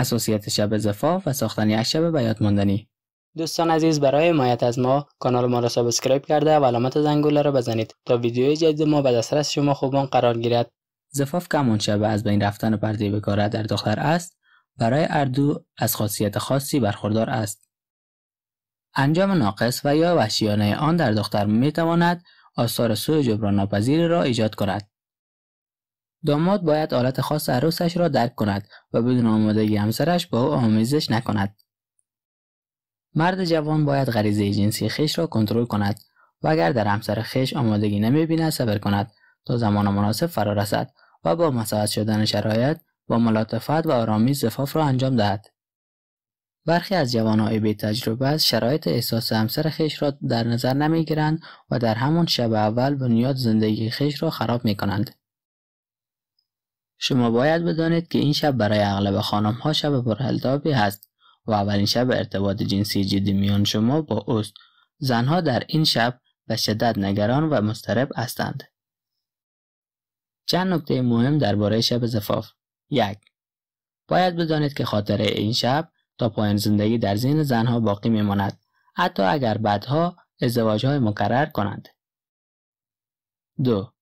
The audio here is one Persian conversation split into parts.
اساسیت شب زفاف و ساختن یک شب بیاد ماندنی دوستان عزیز برای حمایت از ما کانال ما را سابسکرایب کرده و علامت زنگوله را بزنید تا ویدیو جدید ما به دسترس شما خوبان قرار گیرد زفاف کمان شبه از بین رفتن پرده بکاره در دختر است برای اردو از خاصیت خاصی برخوردار است انجام ناقص و یا وحشیانه آن در دختر میتواند آثار سوء جبران ناپذیری را ایجاد کند داماد باید آلت خاص عروسش را درک کند و بدون آمادگی همسرش با او آمیزش نکند. مرد جوان باید غریزه جنسی خیش را کنترل کند و اگر در همسر خیش آمادگی نمی صبر کند تا زمان مناسب فرا رسد و با مساعد شدن شرایط با ملاطفت و آرامی زفاف را انجام دهد. برخی از جوانهای بی تجربه از شرایط احساس همسر خیش را در نظر نمیگیرند و در همان شب اول بنیاد زندگی خیش را خراب می شما باید بدانید که این شب برای اغلب خانم ها شب پرهلتابی هست و اولین شب ارتباط جنسی جدی میان شما با اوست زنها در این شب به شدت نگران و مضطرب هستند چند نکته مهم درباره شب زفاف یک باید بدانید که خاطره این شب تا پایان زندگی در ذهن زنها باقی میماند حتی اگر بعدها ازدواج های مکرر کنند دو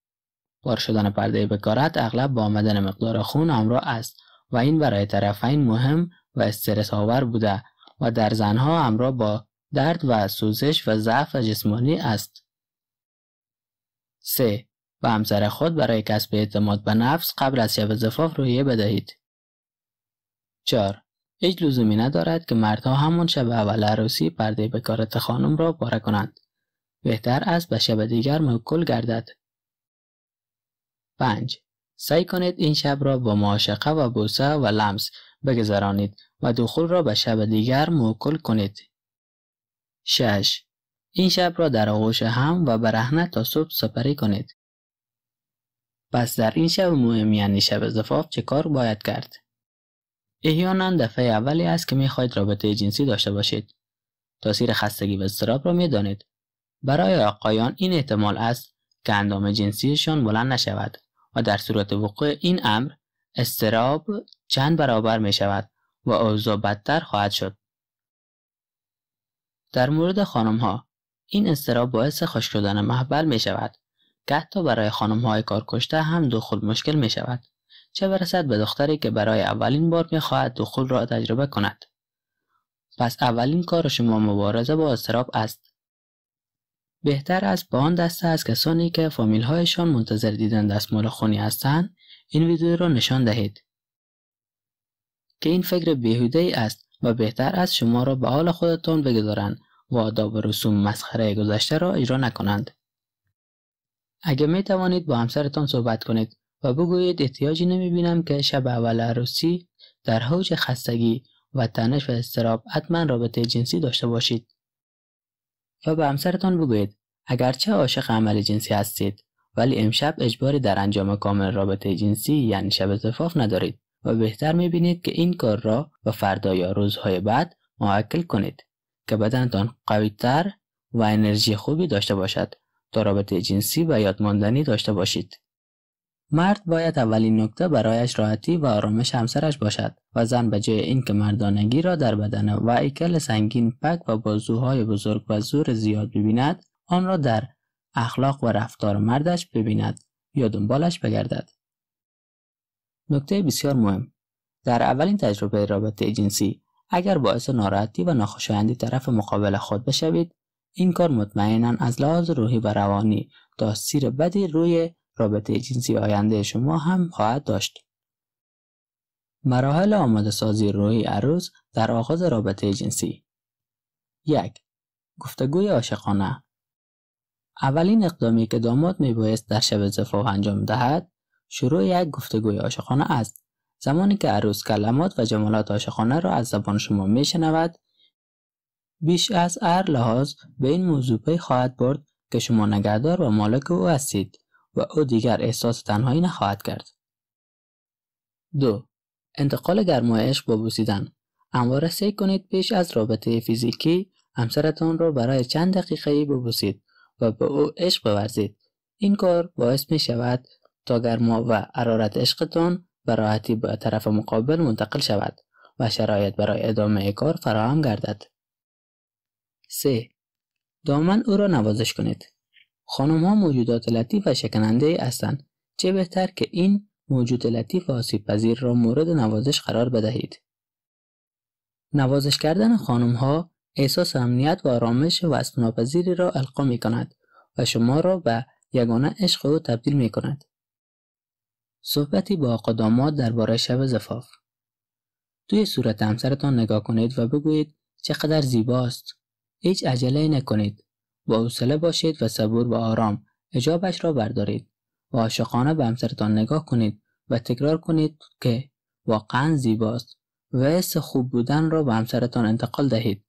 بار شدن پرده بکارت اغلب با آمدن مقدار خون همراه است و این برای طرفین مهم و استرس آور بوده و در زنها همراه با درد و سوزش و ضعف جسمانی است. 3. به همسر خود برای کسب اعتماد به نفس قبل از شب زفاف رویه بدهید. 4. هیچ لزومی ندارد که مردها همون شب اول عروسی پرده بکارت خانم را پاره کنند. بهتر است به شب دیگر موکل گردد. 5. سعی کنید این شب را با معاشقه و بوسه و لمس بگذرانید و دخول را به شب دیگر موکل کنید. 6. این شب را در آغوش هم و برهنه تا صبح سپری کنید. پس در این شب مهم یعنی شب زفاف چه کار باید کرد؟ احیانا دفعه اولی است که میخواهید رابطه جنسی داشته باشید. تاثیر خستگی و اضطراب را میدانید. برای آقایان این احتمال است که اندام جنسیشان بلند نشود. در صورت وقوع این امر استراب چند برابر می شود و اوضاع بدتر خواهد شد. در مورد خانم ها این استراب باعث خوش شدن محبل می شود که حتی برای خانم های کارکشته هم دخول مشکل می شود چه برسد به دختری که برای اولین بار می خواهد دخول را تجربه کند. پس اولین کار شما مبارزه با استراب است بهتر است به آن دسته از کسانی که فامیل هایشان منتظر دیدن دستمال خونی هستند این ویدیو را نشان دهید که این فکر بیهوده ای است و بهتر است شما را به حال خودتان بگذارند و آداب رسوم مسخره گذشته را اجرا نکنند اگر می توانید با همسرتان صحبت کنید و بگویید احتیاجی نمی بینم که شب اول عروسی در حوج خستگی و تنش و استراب حتما رابطه جنسی داشته باشید یا به همسرتان بگویید اگرچه عاشق عمل جنسی هستید ولی امشب اجباری در انجام کامل رابطه جنسی یعنی شب اتفاق ندارید و بهتر میبینید که این کار را و فردا یا روزهای بعد معکل کنید که بدنتان قویتر و انرژی خوبی داشته باشد تا رابطه جنسی و یادماندنی داشته باشید مرد باید اولین نکته برایش راحتی و آرامش همسرش باشد و زن به جای اینکه مردانگی را در بدن و ایکل سنگین پک و بازوهای بزرگ و زور زیاد ببیند آن را در اخلاق و رفتار مردش ببیند یا دنبالش بگردد نکته بسیار مهم در اولین تجربه رابطه جنسی اگر باعث ناراحتی و ناخوشایندی طرف مقابل خود بشوید این کار مطمئنا از لحاظ روحی و روانی تاثیر بدی روی رابطه جنسی آینده شما هم خواهد داشت. مراحل آماده سازی روی عروس در آغاز رابطه جنسی یک گفتگوی عاشقانه اولین اقدامی که داماد میبایست در شب زفاف انجام دهد شروع یک گفتگوی عاشقانه است زمانی که عروس کلمات و جملات عاشقانه را از زبان شما میشنود بیش از هر لحاظ به این موضوع پی خواهد برد که شما نگهدار و مالک او هستید و او دیگر احساس تنهایی نخواهد کرد. دو انتقال گرمای عشق با بوسیدن کنید پیش از رابطه فیزیکی همسرتان را برای چند دقیقه ببوسید و به او عشق بورزید این کار باعث می شود تا گرما و حرارت عشقتان به راحتی به طرف مقابل منتقل شود و شرایط برای ادامه کار فراهم گردد 3. دامن او را نوازش کنید خانم ها موجودات لطیف و شکننده ای هستند چه بهتر که این موجود لطیف و آسیب پذیر را مورد نوازش قرار بدهید نوازش کردن خانم ها احساس امنیت و آرامش و اسمناپذیری را القا می کند و شما را به یگانه عشق او تبدیل می کند. صحبتی با قدامات درباره شب زفاف توی صورت همسرتان نگاه کنید و بگویید چقدر زیباست. هیچ عجله نکنید. با حوصله باشید و صبور و آرام اجابش را بردارید و عاشقانه به همسرتان نگاه کنید و تکرار کنید که واقعا زیباست و حس خوب بودن را به همسرتان انتقال دهید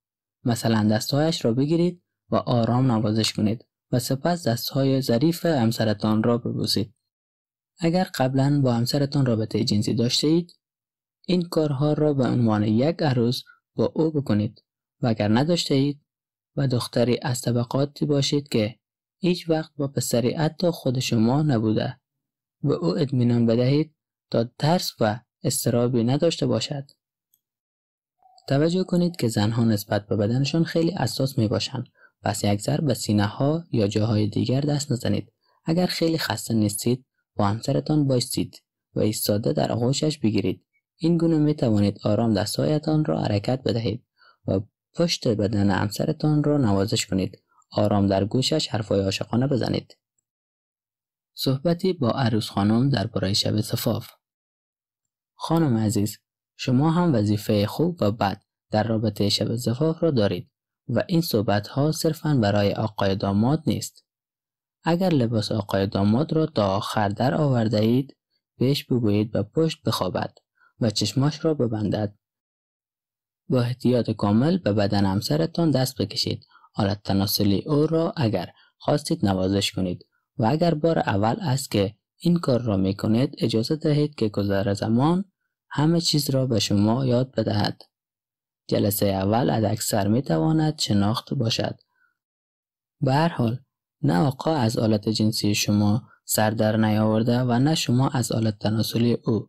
مثلا دستهایش را بگیرید و آرام نوازش کنید و سپس دستهای ظریف همسرتان را ببوسید اگر قبلا با همسرتان رابطه جنسی داشته اید این کارها را به عنوان یک عروس با او بکنید و اگر نداشته اید و دختری از طبقاتی باشید که هیچ وقت با پسری حتی خود شما نبوده به او ادمینان بدهید تا ترس و استرابی نداشته باشد. توجه کنید که زنها نسبت به بدنشان خیلی اساس می باشند پس ذر به سینه ها یا جاهای دیگر دست نزنید اگر خیلی خسته نیستید با همسرتان بایستید و ایستاده در آغوشش بگیرید این گونه می توانید آرام دستهایتان را حرکت بدهید و پشت بدن همسرتان را نوازش کنید آرام در گوشش حرفای عاشقانه بزنید صحبتی با عروس خانم برای شب صفاف خانم عزیز شما هم وظیفه خوب و بد در رابطه شب صفاف را دارید و این صحبت ها صرفا برای آقای داماد نیست اگر لباس آقای داماد را تا آخر در آورده اید بهش بگویید و پشت بخوابد و چشماش را ببندد با احتیاط کامل به بدن همسرتان دست بکشید. آلت تناسلی او را اگر خواستید نوازش کنید و اگر بار اول است که این کار را می کنید اجازه دهید که گذر زمان همه چیز را به شما یاد بدهد. جلسه اول از اکثر می تواند شناخت باشد. به حال نه آقا از آلت جنسی شما سر در نیاورده و نه شما از آلت تناسلی او.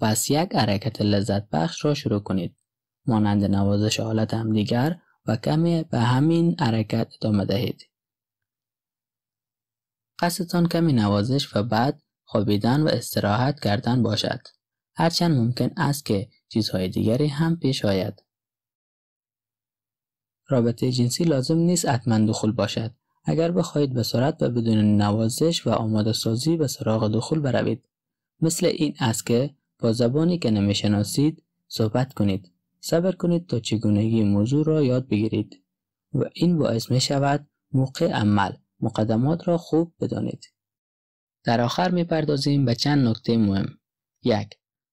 پس یک حرکت لذت بخش را شروع کنید. مانند نوازش حالت دیگر و کمی به همین حرکت ادامه دهید. قصدتان کمی نوازش و بعد خوابیدن و استراحت کردن باشد. هرچند ممکن است که چیزهای دیگری هم پیش آید. رابطه جنسی لازم نیست حتما دخول باشد. اگر بخواهید به سرعت و بدون نوازش و آماده سازی به سراغ دخول بروید. مثل این است که با زبانی که نمیشناسید صحبت کنید. صبر کنید تا چگونگی موضوع را یاد بگیرید و این باعث می شود موقع عمل مقدمات را خوب بدانید. در آخر می پردازیم به چند نکته مهم. یک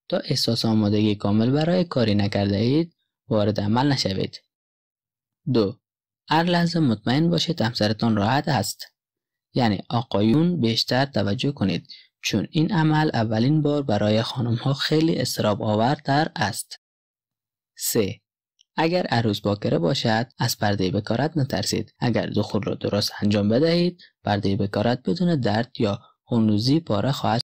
تا احساس آمادگی کامل برای کاری نکرده اید وارد عمل نشوید. دو هر لحظه مطمئن باشید همسرتان راحت است. یعنی آقایون بیشتر توجه کنید چون این عمل اولین بار برای خانم ها خیلی استراب آورتر است. 3. اگر عروس باکره باشد از پرده بکارت نترسید اگر دخول را درست انجام بدهید پرده بکارت بدون درد یا هنوزی پاره خواهد